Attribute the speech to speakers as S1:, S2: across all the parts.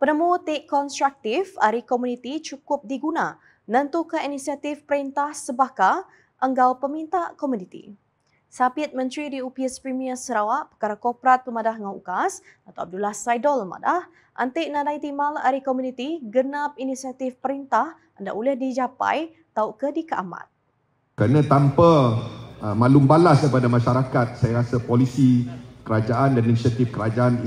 S1: Penemu take konstruktif ari komuniti cukup diguna menentukan inisiatif perintah sebaka enggau peminta komuniti. Sapit Menteri di UPS Premier Sarawak, Perkara Koperat Pemadah Ngau Ukas, atau Abdullah Saidol Madah, antik nadai timal ari komuniti genap inisiatif perintah anda boleh dijapai tau ke di keamat.
S2: Kerana tanpa uh, malum balas kepada masyarakat, saya rasa polisi kerajaan dan inisiatif kerajaan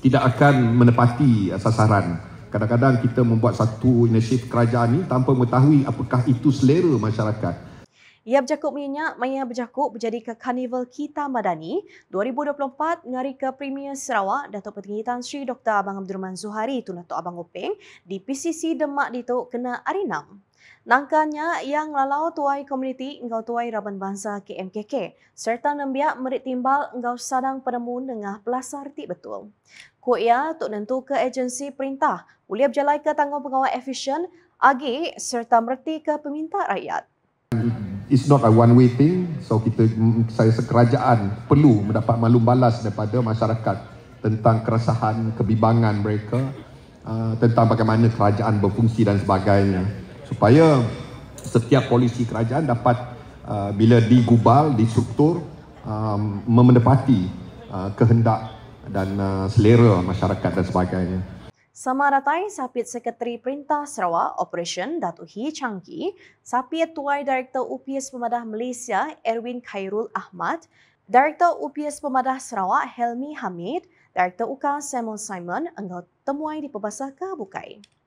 S2: tidak akan menepati eh, sasaran. Kadang-kadang kita membuat satu inisiatif kerajaan ini tanpa mengetahui apakah itu selera masyarakat.
S1: Ia bercakup minyak, Maya bercakup berjadi ke Carnival Kita Madani 2024 ngari ke Premier Sarawak Datuk Petinggi Tan Sri Dr. Abang Abdul Rahman Zuhari Tun Datuk Abang Openg di PCC Demak Dito kena Arinam. Nangkanya yang lalau tuai komuniti engkau tuai Raban Bangsa KMKK serta nembiak merit timbal engkau sadang penemu dengan pelasar ti betul. Ku ia tuk nentu ke agensi perintah boleh berjalan ke tanggung pengawal efisien agi serta merti ke peminta rakyat.
S2: It's not a one way thing. So kita mm, saya sekerajaan perlu mendapat maklum balas daripada masyarakat tentang keresahan, kebimbangan mereka ah, tentang bagaimana kerajaan berfungsi dan sebagainya supaya setiap polisi kerajaan dapat uh, bila digubal, distruktur um, memendepati uh, kehendak dan uh, selera masyarakat dan sebagainya.
S1: Sama Ratai, Sapit Sekretari Perintah Sarawak Operation Datuk Hi Changki, Sapit Tuai Direktur UPS Pemadah Malaysia Erwin Khairul Ahmad, Direktur UPS Pemadah Sarawak Helmi Hamid, Direktur UKAS Samuel Simon, engkau temuai di Pembasa Kabukai.